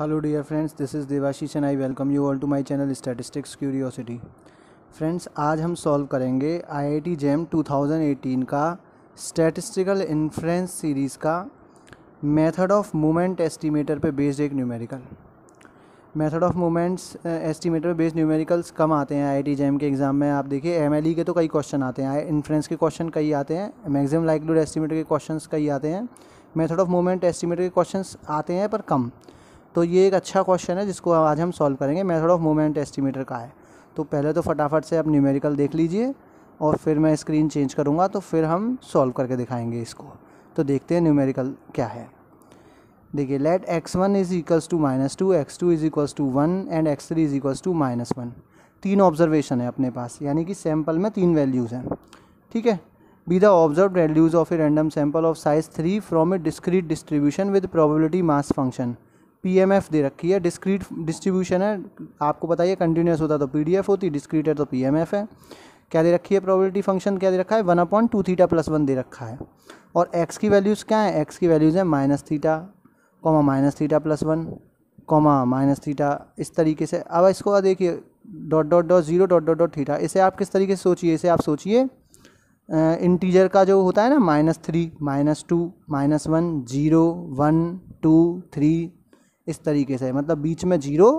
hello dear friends this is Devashish and I welcome you all to my channel statistics curiosity friends आज हम solve करेंगे IIT JAM 2018 का statistical inference series का method of moment estimator पे based एक numerical method of moments estimator based numericals कम आते हैं आई जेम के एग्ज़ाम में आप देखिए एम के तो कई क्वेश्चन आते हैं इन्फ्रेंस के क्वेश्चन कई आते हैं मैगजिम लाइकलूड एस्टिमेटर के क्वेश्चन कई आते हैं मेथड ऑफ मोमेंट एस्टिमेटर के क्वेश्चन आते हैं पर कम तो ये एक अच्छा क्वेश्चन है जिसको आज हम सॉल्व करेंगे मेथड ऑफ मोमेंट एस्टिमेटर का है तो पहले तो फटाफट से आप न्यूमेरिकल देख लीजिए और फिर मैं स्क्रीन चेंज करूँगा तो फिर हम सॉल्व करके दिखाएंगे इसको तो देखते हैं न्यूमेरिकल क्या है देखिए let x one is equals to minus two x two is equals to one and x three is equals to minus one तीन ऑब्जर्वेशन है अपने पास यानी कि सैम्पल में तीन वैल्यूज़ हैं ठीक है be the observe values of a random sample of size three from a discrete distribution with probability mass function PMF दे रखी है डिस्क्रीट डिस्ट्रीब्यूशन है आपको बताइए कंटिन्यूस होता तो पीडीएफ होती डिस्क्रीट है तो पीएमएफ है क्या दे रखी है प्रोबेबिलिटी फंक्शन क्या दे रखा है one upon two theta plus one दे रखा है और एक्स की वैल्यूज़ क्या है एक्स की वैल्यूज़ है minus theta comma minus theta plus one comma minus theta इस तरीके से अब इसको देखिए dot dot dot zero dot dot dot theta इसे आप किस तरीके से सोचिए इसे आप सोचिए इंटीजर का जो होता है ना minus three minus two minus one zero one two three इस तरीके से मतलब बीच में जीरो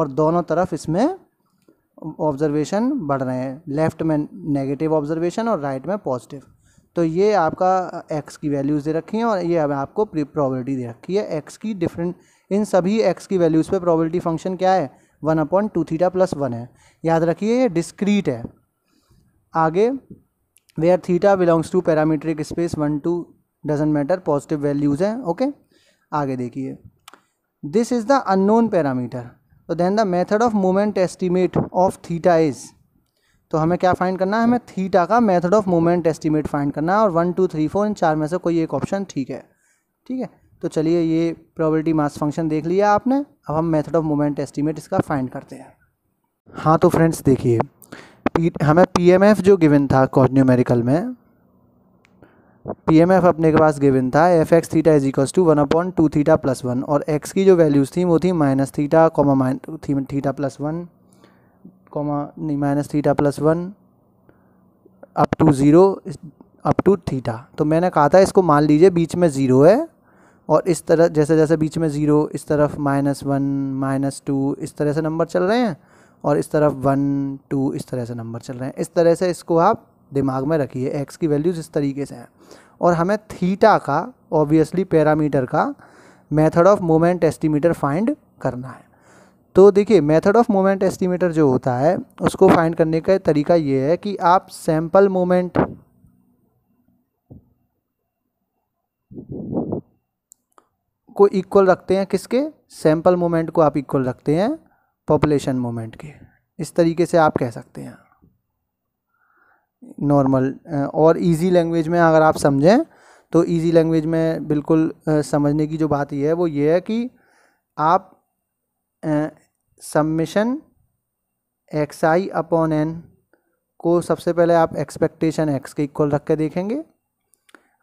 और दोनों तरफ इसमें ऑब्जर्वेशन बढ़ रहे हैं लेफ्ट में नेगेटिव ऑब्जर्वेशन और राइट में पॉजिटिव तो ये आपका एक्स की वैल्यूज़ दे रखी हैं और ये आपको प्रॉबर्टी दे रखी है एक्स की डिफरेंट इन सभी एक्स की वैल्यूज़ पे प्रॉबर्टी फंक्शन क्या है one upon two theta plus one है याद रखिए ये डिस्क्रीट है आगे where theta belongs to parametric space one two doesn't matter positive values हैं ओके आगे देखिए this is the unknown parameter तो then the method of moment estimate of theta is तो हमें क्या फाइंड करना है हमें थीटा का method of moment estimate find करना है और वन टू थ्री फोर इन चार में से कोई एक ऑप्शन ठीक है ठीक है तो चलिए ये प्रॉबर्टी मास फंक्शन देख लिया आपने अब हम मेथड ऑफ मोमेंट एस्टिमेट इसका फाइंड करते हैं हाँ तो फ्रेंड्स देखिए हमें पी एम एफ जो गिवन था कॉजन्यूमेरिकल में पी एम एफ अपने के पास गिवन था f x theta is equal to one upon two theta plus one और एक्स की जो वैल्यूज़ थी वो थी minus theta comma minus theta plus one comma नहीं minus theta plus one up to zero up to theta तो मैंने कहा था इसको मान लीजिए बीच में ज़ीरो है और इस तरह जैसे जैसे बीच में ज़ीरो इस तरफ माइनस वन माइनस टू इस तरह से नंबर चल रहे हैं और इस तरफ वन टू इस तरह से नंबर चल रहे हैं इस तरह से इसको आप दिमाग में रखिए एक्स की वैल्यूज़ इस तरीके से हैं और हमें थीटा का ऑब्वियसली पैरामीटर का method of moment estimator find करना है तो देखिए मेथड ऑफ मोमेंट एस्टिमेटर जो होता है उसको फाइंड करने का तरीका ये है कि आप सैम्पल मोमेंट को इक्वल रखते हैं किसके सैम्पल मोमेंट को आप इक्वल रखते हैं पॉपुलेशन मोमेंट के इस तरीके से आप कह सकते हैं नॉर्मल और इजी लैंग्वेज में अगर आप समझें तो इजी लैंग्वेज में बिल्कुल समझने की जो बात यह है वो ये है कि आप summation x i upon n को सबसे पहले आप एक्सपेक्टेशन एक्स के इक्वल रख के देखेंगे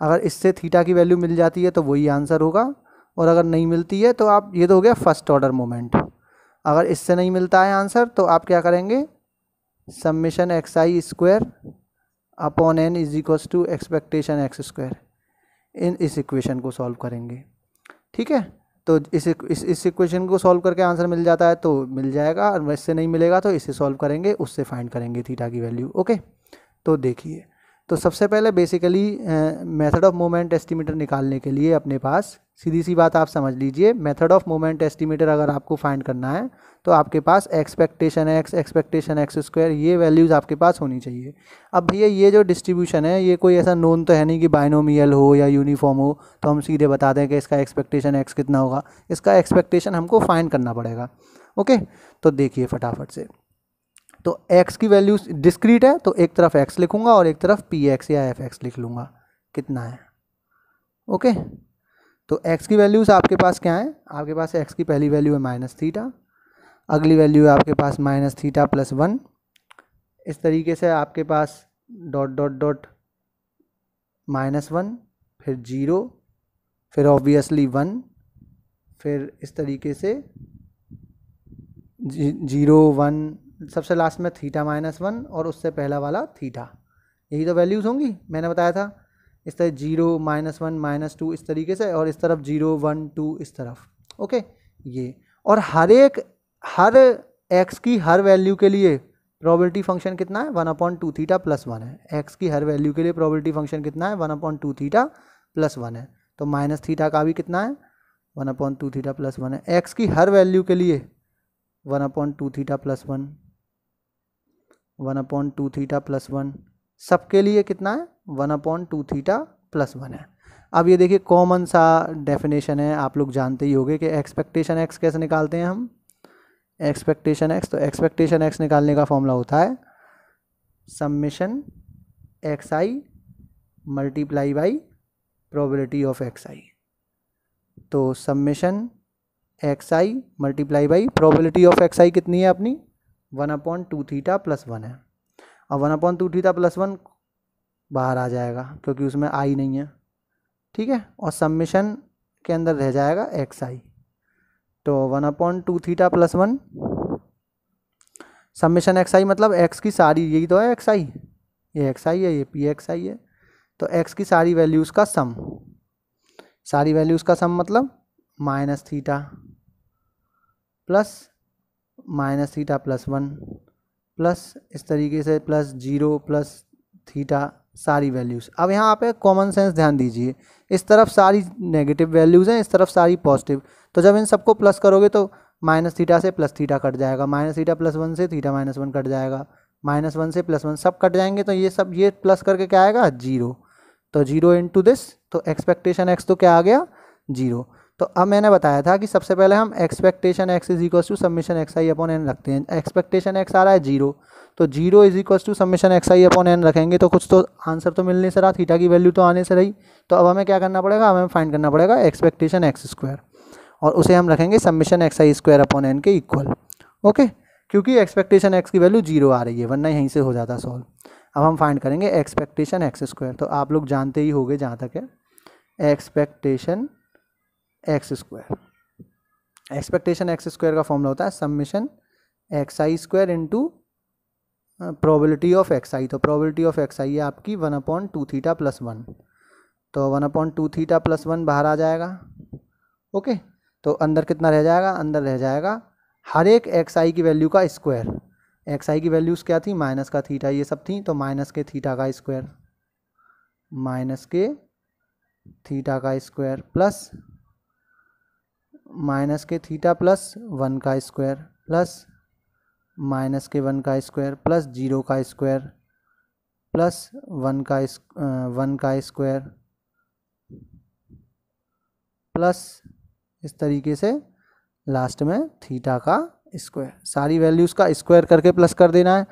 अगर इससे थीटा की वैल्यू मिल जाती है तो वही आंसर होगा और अगर नहीं मिलती है तो आप ये तो हो गया फर्स्ट ऑर्डर मोमेंट अगर इससे नहीं मिलता है आंसर तो आप क्या करेंगे summation x i square upon n is equals to expectation x square इन इस इक्वेशन को सॉल्व करेंगे ठीक है तो इस इस इस इक्वेशन को सॉल्व करके आंसर मिल जाता है तो मिल जाएगा और इससे नहीं मिलेगा तो इसे सॉल्व करेंगे उससे फाइंड करेंगे थीटा की वैल्यू ओके तो देखिए तो सबसे पहले basically method of moment estimator निकालने के लिए अपने पास सीधी सी बात आप समझ लीजिए मेथड ऑफ मोमेंट एस्टिमेटर अगर आपको फाइंड करना है तो आपके पास expectation x expectation x square ये वैल्यूज़ आपके पास होनी चाहिए अब भैया ये जो डिस्ट्रीब्यूशन है ये कोई ऐसा नोन तो है नहीं कि बाइनोमियल हो या यूनिफॉर्म हो तो हम सीधे बता दें कि इसका एक्सपेक्टेशन एक्स कितना होगा इसका एक्सपेक्टेशन हमको फाइंड करना पड़ेगा ओके तो देखिए फटाफट से तो x की वैल्यू डिस्क्रीट है तो एक तरफ x लिखूंगा और एक तरफ पी एक्स या एफ एक्स लिख लूँगा कितना है ओके तो x की वैल्यूज़ आपके पास क्या है आपके पास x की पहली वैल्यू है माइनस थीटा अगली वैल्यू है आपके पास माइनस थीटा प्लस वन इस तरीके से आपके पास dot dot dot minus one फिर जीरो फिर ऑब्वियसली वन फिर इस तरीके से जीरो वन सबसे लास्ट में थीटा माइनस वन और उससे पहला वाला थीटा यही तो वैल्यूज़ होंगी मैंने बताया था इस तरह zero minus one minus two इस तरीके से और इस तरफ जीरो वन टू इस तरफ ओके ये और हर एक हर एक्स की हर वैल्यू के लिए प्रोबेबिलिटी फंक्शन कितना है one upon two theta plus one है एक्स की हर वैल्यू के लिए प्रोबेबिलिटी फंक्शन कितना है one upon two theta plus one है तो माइनस थीटा का भी कितना है one upon two theta plus one है एक्स की हर वैल्यू के लिए one upon two theta plus one one upon two theta plus one सबके लिए कितना है one upon two theta plus one है अब ये देखिए कॉमन सा डेफिनेशन है आप लोग जानते ही होंगे कि एक्सपेक्टेशन एक्स कैसे निकालते हैं हम एक्सपेक्टेशन एक्स तो एक्सपेक्टेशन एक्स निकालने का फॉर्मूला होता है summation x i multiply by probability of x i तो summation x i multiply by probability of x i कितनी है अपनी one upon two theta plus one है और one upon two theta plus one बाहर आ जाएगा क्योंकि उसमें आई नहीं है ठीक है और सबमिशन के अंदर रह जाएगा एक्स आई तो one upon two theta plus one summation x i मतलब एक्स की सारी यही तो है एक्स आई ये एक्स आई है ये पी एक्स आई है तो एक्स की सारी वैल्यूज़ का सम सारी वैल्यूज़ का सम मतलब minus theta plus minus theta plus one plus इस तरीके से प्लस जीरो प्लस थीटा सारी वैल्यूज़ अब यहाँ पे कॉमन सेंस ध्यान दीजिए इस तरफ सारी नेगेटिव वैल्यूज़ हैं इस तरफ सारी पॉजिटिव तो जब इन सबको प्लस करोगे तो माइनस थीटा से प्लस थीटा कट जाएगा माइनस थीटा प्लस वन से थीटा माइनस वन कट जाएगा माइनस वन से प्लस वन सब कट जाएंगे तो ये सब ये प्लस करके क्या आएगा जीरो तो जीरो इंटू दिस तो एक्सपेक्टेशन एक्स तो क्या आ गया जीरो तो अब मैंने बताया था कि सबसे पहले हम expectation x is equal to summation x i upon n रखते हैं एक्सपेक्टेशन एक्स आ रहा है जीरो तो zero is equal to summation x i upon n रखेंगे तो कुछ तो आंसर तो मिलने से रहा थीटा की वैल्यू तो आने से रही तो अब हमें क्या करना पड़ेगा हमें फाइंड करना पड़ेगा एक्सपेक्टेशन एक्स स्क्वायर और उसे हम रखेंगे summation x i square upon n के इक्वल ओके क्योंकि एक्सपेक्टेशन एक्स की वैल्यू जीरो आ रही है वरना यहीं से हो जाता सॉल्व अब हम फाइंड करेंगे एक्सपेक्टेशन एक्स स्क्वायर तो आप लोग जानते ही होंगे जहाँ तक है expectation x square expectation x square का फॉर्मूला होता है summation x i square into probability of x i तो प्रोबिलिटी ऑफ एक्स आई है आपकी one upon two theta plus one तो one upon two theta plus one बाहर आ जाएगा ओके तो अंदर कितना रह जाएगा अंदर रह जाएगा हर एक एक्स आई की वैल्यू का स्क्वायर एक्स आई की वैल्यूज़ क्या थी माइनस का थीटा ये सब थी तो माइनस के थीटा का स्क्वायर माइनस के थीटा का स्क्वायर प्लस माइनस के थीटा प्लस वन का स्क्वायर प्लस माइनस के वन का स्क्वायर प्लस जीरो का स्क्वायर प्लस वन का वन का स्क्वायर प्लस इस तरीके से लास्ट में थीटा का स्क्वायर सारी वैल्यूज़ का स्क्वायर करके प्लस कर देना है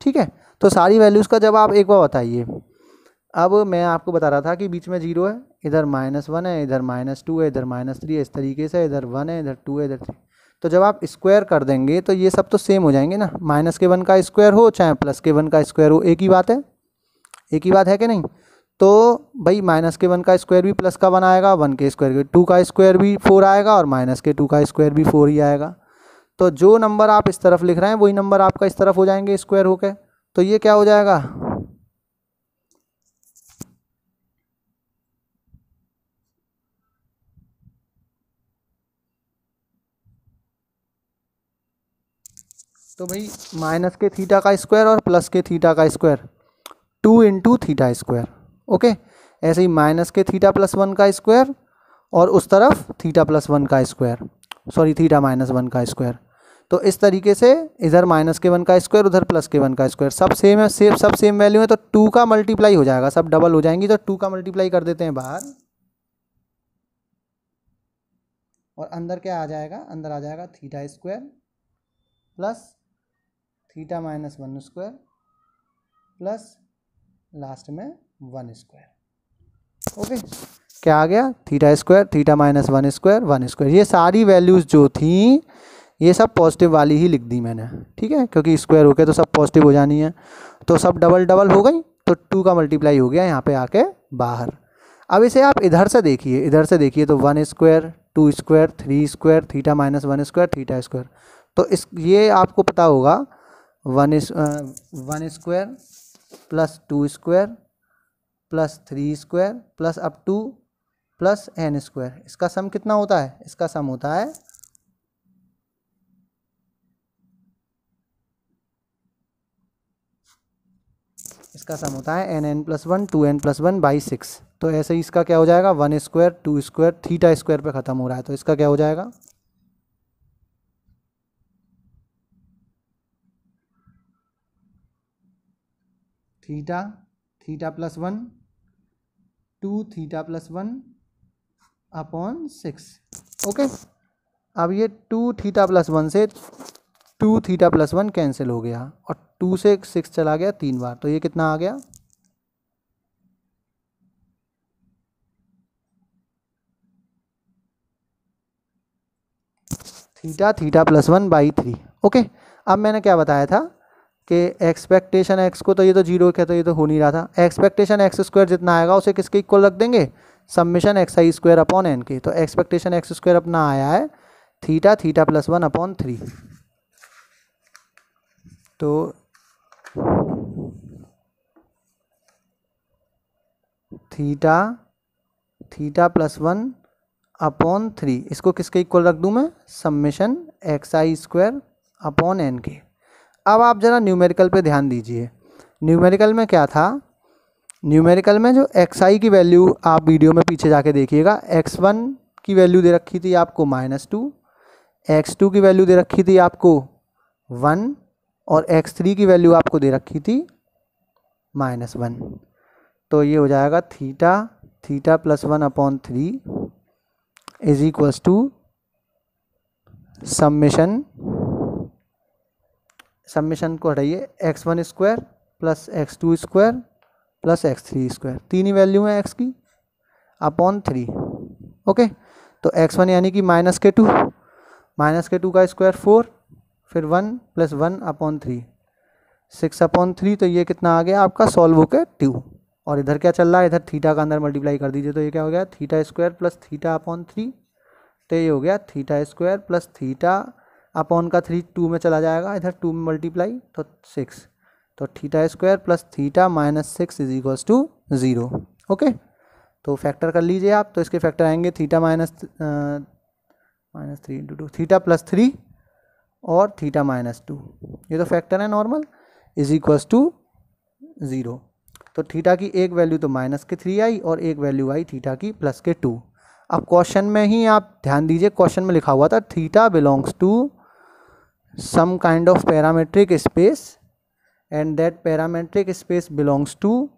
ठीक है तो सारी वैल्यूज़ का जब आप एक बार बताइए अब मैं आपको बता रहा था कि बीच में जीरो है इधर माइनस वन है इधर माइनस टू है इधर माइनस थ्री है इस तरीके से इधर वन है इधर टू है इधर थ्री तो जब आप स्क्वायर कर देंगे तो ये सब तो सेम हो जाएंगे ना माइनस के वन का स्क्वायर हो चाहे प्लस के वन का स्क्वायर हो एक ही बात है एक ही बात है कि नहीं तो भाई माइनस के वन का स्क्वायर भी प्लस का वन आएगा वन के स्क्वायर के टू का स्क्वायर भी फोर आएगा और माइनस के टू का स्क्वायर भी फोर ही आएगा तो जो नंबर आप इस तरफ लिख रहे हैं वही नंबर आपका इस तरफ हो जाएंगे स्क्वायर होकर तो ये क्या हो जाएगा तो भाई माइनस के थीटा का स्क्वायर और प्लस के थीटा का square two into theta square okay ऐसे ही माइनस के थीटा प्लस वन का स्क्वायर और उस तरफ थीटा प्लस वन का square sorry theta minus one का स्क्वायर तो इस तरीके से इधर माइनस के वन का स्क्वायर उधर प्लस के वन का स्क्वायर सब सेम है सेम सब सेम वैल्यू है तो टू का मल्टीप्लाई हो जाएगा सब डबल हो जाएंगी तो टू का मल्टीप्लाई कर देते हैं बाहर और अंदर क्या आ जाएगा अंदर आ जाएगा theta square plus theta minus one square plus last में वन स्क्वायर ओके क्या आ गया theta square theta minus one square one square ये सारी वैल्यूज़ जो थी ये सब पॉजिटिव वाली ही लिख दी मैंने ठीक है क्योंकि स्क्वायर हो गया तो सब पॉजिटिव हो जानी है तो सब डबल डबल हो गई तो टू का मल्टीप्लाई हो गया यहाँ पे आके बाहर अब इसे आप इधर से देखिए इधर से देखिए तो one square two square three square theta minus one square theta square तो इस ये आपको पता होगा one one square plus two square plus three square plus up to plus n square इसका सम कितना होता है इसका सम होता है इसका सम होता है n n plus one two n plus one by six तो ऐसे ही इसका क्या हो जाएगा one square two square theta square पर ख़त्म हो रहा है तो इसका क्या हो जाएगा theta theta plus one two theta plus one upon six okay अब ये टू थीटा प्लस वन से two theta plus one cancel हो गया और टू से सिक्स चला गया तीन बार तो ये कितना आ गया theta theta plus one by three okay अब मैंने क्या बताया था कि एक्सपेक्टेशन एक्स को तो ये तो जीरो क्या तो ये तो हो नहीं रहा था एक्सपेक्टेशन एक्स स्क्वायर जितना आएगा उसे किसके इक्वल रख देंगे summation x i square upon n के तो एक्सपेक्टेशन एक्स स्क्वायर अपना आया है theta theta plus one upon three तो theta theta plus one upon three इसको किसके इक्वल रख दूँ मैं summation x i square upon n के अब आप ज़रा न्यूमेरिकल पे ध्यान दीजिए न्यूमेरिकल में क्या था न्यूमेरिकल में जो एक्स आई की वैल्यू आप वीडियो में पीछे जाके देखिएगा एक्स वन की वैल्यू दे रखी थी आपको माइनस टू एक्स टू की वैल्यू दे रखी थी आपको वन और एक्स थ्री की वैल्यू आपको दे रखी थी माइनस वन तो ये हो जाएगा theta theta plus one upon three is equals to summation summation को हटाइए x one square plus x two square plus x three square तीन ही वैल्यू है एक्स की अपॉन थ्री ओके तो एक्स वन यानी कि माइनस के टू माइनस के टू का स्क्वायर फोर फिर one plus one upon three six upon three तो ये कितना आ गया आपका सॉल्व होकर टू और इधर क्या चल रहा है इधर थीटा का अंदर मल्टीप्लाई कर दीजिए तो ये क्या हो गया theta square plus theta upon three तो ये हो गया थीटा स्क्वायर प्लस थीटा अपॉन का थ्री टू में चला जाएगा इधर टू में मल्टीप्लाई तो सिक्स तो theta square plus theta minus six is equals to zero okay तो फैक्टर कर लीजिए आप तो इसके फैक्टर आएंगे theta minus minus three into two theta plus three और थीटा माइनस टू ये तो फैक्टर है normal is equals to zero तो थीटा की एक वैल्यू तो माइनस के थ्री आई और एक वैल्यू आई थीटा की प्लस के टू अब क्वेश्चन में ही आप ध्यान दीजिए क्वेश्चन में लिखा हुआ था theta belongs to some kind of parametric space and that parametric space belongs to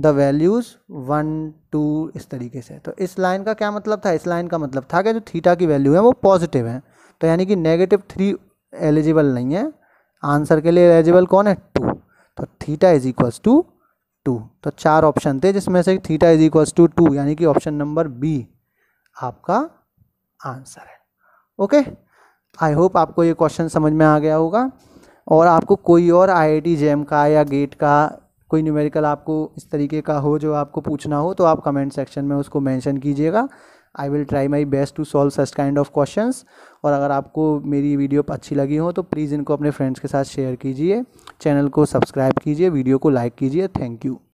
the values one two इस तरीके से तो इस लाइन का क्या मतलब था इस लाइन का मतलब था कि जो थीटा की वैल्यू है वो पॉजिटिव है तो यानी कि नेगेटिव थ्री एलिजिबल नहीं है आंसर के लिए एलिजिबल कौन है टू तो theta is equals to two तो चार ऑप्शन थे जिसमें से theta is equals to two यानी कि ऑप्शन नंबर बी आपका आंसर है ओके आई होप आपको ये क्वेश्चन समझ में आ गया होगा और आपको कोई और आई जेम का या गेट का कोई न्यूमेरिकल आपको इस तरीके का हो जो आपको पूछना हो तो आप कमेंट सेक्शन में उसको मेंशन कीजिएगा I will try my best to solve such kind of question और अगर आपको मेरी वीडियो अच्छी लगी हो तो प्लीज़ इनको अपने फ्रेंड्स के साथ शेयर कीजिए चैनल को सब्सक्राइब कीजिए वीडियो को लाइक कीजिए थैंक यू